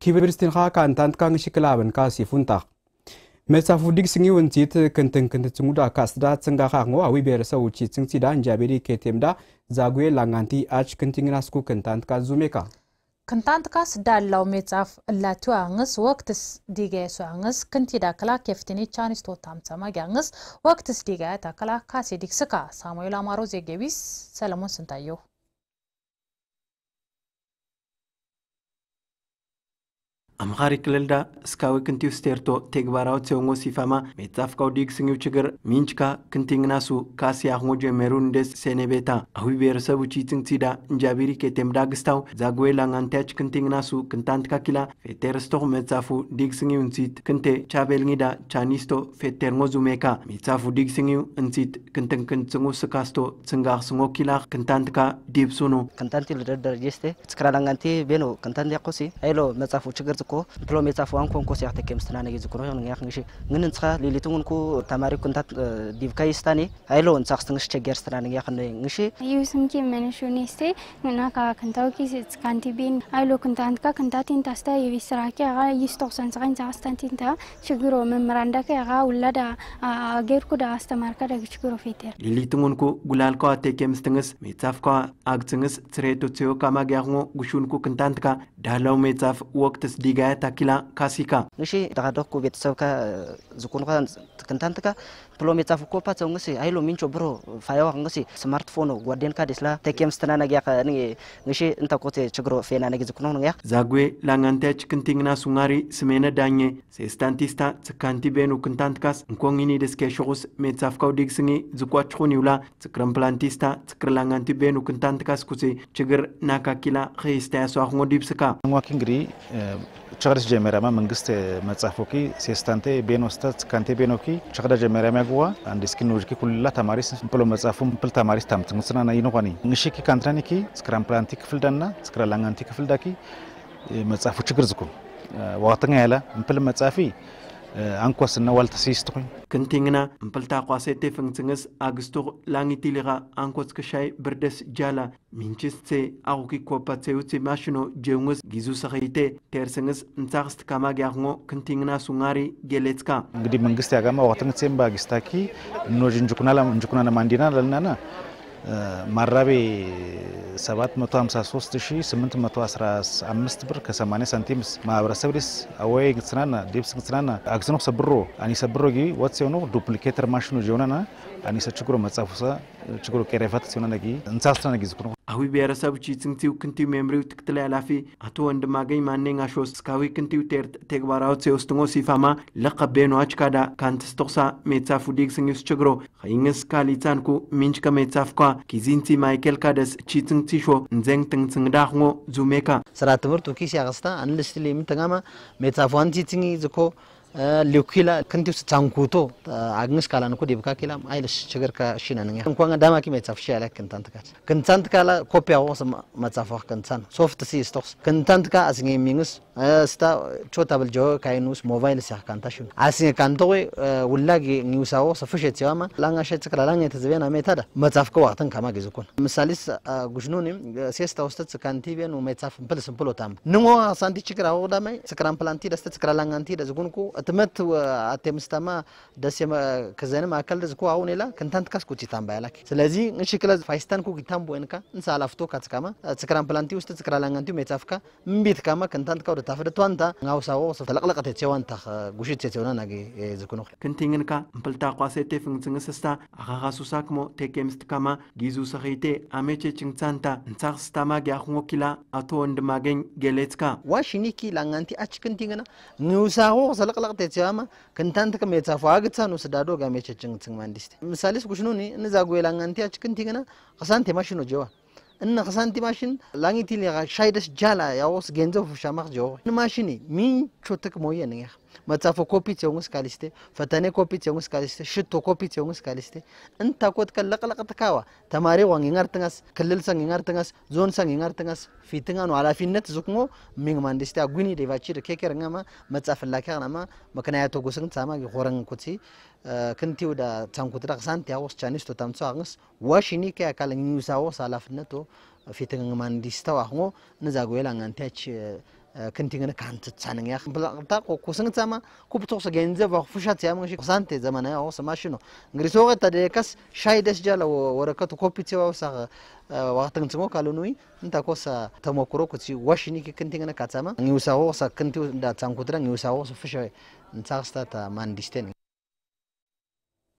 kibibristin kha kan tant kang shiklaben ka sifuntak Mesafu dik singi wentit kenteng kenteng tsunguda kasda tsengga khango awi ber sa uchi tsingsi da njaberi ketemda zagwe langanti ach kenting nasku kentant ka zumeka. Kentant ka sda lau metsaf latu angus waktis diga su angus kenti da kala keftini chanis to tamtsama ga angus waktis diga ta kala kasi diksika Samuel Amaro Zegewis Salomon Santayo. አምሃሪ ክልልዳ እስካዊ ክንቲው ስቴርቶ ቴግባራዊ ሴንጎ ሲፋማ ሜጻፍ ካውዲግ ዲግ ስኝው ችግር ሚንችካ ክንቲንግናሱ ካሲ አህሞ ጀሜሩን እንደስ ሴኔቤታ አዊ ብሔረሰቡ ቺቲንግ ሲዳ እንጃቢሪ ኬቴም ዳግስታው ዛጉዌላ ንጋንቲያች ክንቲንግናሱ ክንታንት ካኪላ ፌቴርስቶኽ ሜጻፉ ዲግ ስኝው እንሲት ክንቴ ቻቤልኒዳ ቻኒስቶ ፌቴርንጎ ዙሜካ ሜጻፉ ዲግ ስኝው እንሲት ክንትንክን ስንጉ ስካስቶ ስንጋኽ ስንጎ ኪላ ክንታንት ካ ዲብሱኑ ክንታንቲ ልደርደር ጀስቴ ቤኖ ክንታንቲ ያቆሲ አይሎ መጻፉ ችግር እኮ ዲፕሎም የጻፍ ዋንኮ እንኮ ሲያክተ ከምስትና ነገ ዝኩሮ ሆነ ያክ ንሽ ግን ንጽኻ ሌሊቱ እንኮ ተማሪ ኩንታት ዲብካ ይስታኔ አይሎ ንጻኽ ትንሽ ቸገር ስትና ነገ ያክ ንሽ ዩስምኪ መንሹ ኔስቴ ና ካ ክንታውኪ ስካንቲ ቢን አይሎ ክንታንት ካ ክንታቲን ታስታ የቪስራኪ ያ ይስቶክሰን ስካን ሳስታንቲን ታ ችግሮ መምራንዳ ከ ያ ውላዳ አገርኩ ዳ አስተማርካ ዳ ችግሮ ፌቴር ሌሊቱ እንኮ ጉላልካ አተከምስ ትንስ ሜጻፍካ አግትንስ ትሬቶ ትዮካ ማጋርሞ ጉሹንኩ ክንታንትካ ዳላው ሜጻፍ ወቅትስ ዲጋ ጋያታ ኪላ ካሲካ እሺ ተኻደኩ ቤተሰብካ ዝኮኑካ ትክንታንትካ plometafu kopa tsa ngasi ailo mincho bro faya wa ngasi smartphone gwarden ka desla tekem stana na gya ni ngishi nta kote chigro fena na gizu kunon ya zagwe langante chikintingna sungari smena danye se stantista tsakanti benu kintantkas nkongini deske shogos metsaf kaw digsingi zukwa chuniula tsikram plantista tsikrlanganti benu kintantkas kuse chigr nakakila khista yaswakhungo dibsika ngwakingri ቸቅደስ ጀመሪያማ መንግስት መጻፎኪ ሴስታንቴ ቤኖስታ ካንቴ ቤኖኪ ቸቅዳ ጀመሪያማ ቡዋ አንድ ስኪን ሎጂኪ ኩላ ተማሪስ ምፕሎ መጻፉ ምፕል ተማሪስ ታምትንጉ ስናና ይነኳኒ ንሽኪ ካንትራኒኪ ስክራም ፕላንቲ ክፍል ዳና ስክራ ላንጋንቲ ክፍል ዳኪ መጻፉ ችግር ዝኩ ዋተኛ ያለ ምፕል መጻፊ አንኳስ እና ዋልተሲስትኩኝ ክንቲንግና እምፕልታ ኳሴቴ ፍንግትንግስ አግስቱቅ ላንጊቲሊቃ አንኮስ ክሻይ ብርደስ ጃላ ሚንችስቴ አቁኪ ኮፓቴዩቲ ማሽኖ ጀውንግስ ጊዙ ሰኸይቴ ቴርስንግስ እንሳክስት ካማጊያክሞ ክንቲንግና ሱንጋሪ ጌሌትካ እንግዲህ መንግስት ያጋማ ወቅትንግሴም ባጊስታኪ እኖ እንጅኩና ማንዲና ለልናና ማራቤ 753,815 ብር ከ80 ሳንቲም ማህበረሰብ ዲስ አወይ ግትናና ዲብስ ግትናና አክስኖ ሰብሮ አኒ ሰብሮ ጊ ወት ሲሆኑ ዱፕሊኬተር ማሽኑ ጆናና አኒ ችግሮ መጻፉሰ ችግሮ ቀረፋት ሲሆነ ነጊ እንሳስተ ነጊ ዝኩ አዊ ብሔረሰብ ቺ ጽንቲው ክንቲው ሜምሪው ትክትል ኃላፊ አቶ ወንድማገኝ ማኔን አሾስ እስካዊ ክንቲው ቴርት ተግባራዊት ሴውስትሞ ሲፋማ ለቀቤኑ አችካዳ ካንትስ ተቕሳ ሜትሳፍ ውዲግ ስኝስ ችግሮ ከይንስ ካሊጻንኩ ሚንች ከሜትሳፍ ኳ ኪዚንቲ ማይኬል ካደስ ቺ ጽንቲሾ እንዘን ትንጽንግዳኽሞ ዙሜካ ስራ ትምህርቱ ኪስ ያቀስታ አንልስትል የምተጋማ ሜትሳፍ ዋንቲ ጽኝ ዝኮ ሊኩላ ክንቲ ክንቲው ታንኩቶ አግንስ ካላን ኮ ዲብካ ኪላ አይልሽ ችግር ከሺና ነኛ እንኳን ዳማ ኪ መጻፍ ሺ ያለ ክንታንት ካ ክንታንት ካላ ኮፒያ ወስ መጻፍ ወክ ክንታን ሶፍት ሲ ስቶክስ ክንታንት ካ አስኝ ሚንግስ ስታ ቾታ ብል ጆ ካይኑስ ሞባይል ሲ ካንታ ሽ አስኝ ካንቶ ወይ ውላጊ ኒውሳው ሰፍሽት ሲዋማ ላንጋ ሸት ክላ ላንጋ ተዘበና ሜታዳ መጻፍ ከ ዋተን ካማ ገዝኩን ምሳሌስ ጉሽኑንም ሴስታ ውስተት ካንቲቤኑ መጻፍ ፕልስ ፕሎታም ንሞ ሳንቲ ችግር አወዳማይ ስክራም ፕላንቲ ደስተ ስክራ ላንጋንቲ ደዝጉንኩ እትመት አቴምስተማ ደስ ከዘን ማከል ዝኩ አሁን ላ ክንታንት ካስ ኩቺታን ባያላክ ስለዚህ እሺ ክለ ፋይስታን ኩ ጊታን ቦንካ እንሳ አላፍቶ ካትካማ ትክራን ፕላንቲ ውስጥ ትክራላንጋንቲ ሜታፍካ ምቢት ካማ ክንታንት ካው ደታፈደ ቷንታ አውሳው ሰፍ ተለቅለቀ ቸዋንታ ጉሽት ተቸውና ናገ ዝኩኖ ክንቲንግንካ እምፕልታ ቋሴቴ ፍንግስንግስስታ አኻኻሱሳ ክሞ ቴኬምስት ካማ ጊዙ ሰኺቴ አሜቼ ችንግሳንታ እንሳኽስታማ ጊያኹንጎ ኪላ አቶ ወንድማገኝ ጌሌትካ ዋሽኒኪ ላንጋንቲ አች ክንቲንግና ንውሳሆ ሰለቅለቀ ወቅት የቲያማ ክንታንት ከመጻፉ አግታ ነው ስዳዶ ጋሜቸችን ትማንዲስት ምሳሌስ ኩሽኑኒ እንዛ ጉላንጋንቲያች ክንቲ ገና ከሳንቴ ማሽኖ ጀዋ Inna kasanti mashin langiti liga shaidas jala ya os genzo fushamak jo. Mashini min chotek moye nenga. Matsafo kopi tiyongus kaliste, fatane kopi tiyongus kaliste, shito kopi tiyongus kaliste. Inta kot kalak lak takawa. Tamari wang ingar tengas, kalil sang ingar tengas, zon sang ingar tengas, fitingan wala finnet zukmo ming mandiste agwini devachir keker ngama matsaf lakar nama makanaya togusang tsama gi horang kutsi. ክንቲው ጻንኩትራ ክሳንቲ ያወስ ቻኒስቶ ታምጻንስ ዋሽኒ ከአካል ኒውሳዎስ ኃላፊነቶ ፊትንግ ማንዲስተው አሁን ንዛ ጎላ አንታች ክንቲንግነ ካንት ጻንኛ ብላቅታ ቆኩስን ጻማ ኩብቶስ ገንዘብ አፍሻት ያም ሺ ክሳንቲ ዘመና ያወስ ማሽ ነው እንግዲህ ሰው ተደከስ ሻይ ደስ ጃለ ወረከቱ ኮፒት ያወስ ወቅትን ጽሞ ካልኑይ እንታ ኮሳ ተሞክሮ ኩሲ ዋሽኒ ክንቲንግነ ካጻማ ኒውሳዎስ ክንቲው ዳ ጻንኩትራ ኒውሳዎስ ፍሽ እንታክስታ ማንዲስቴን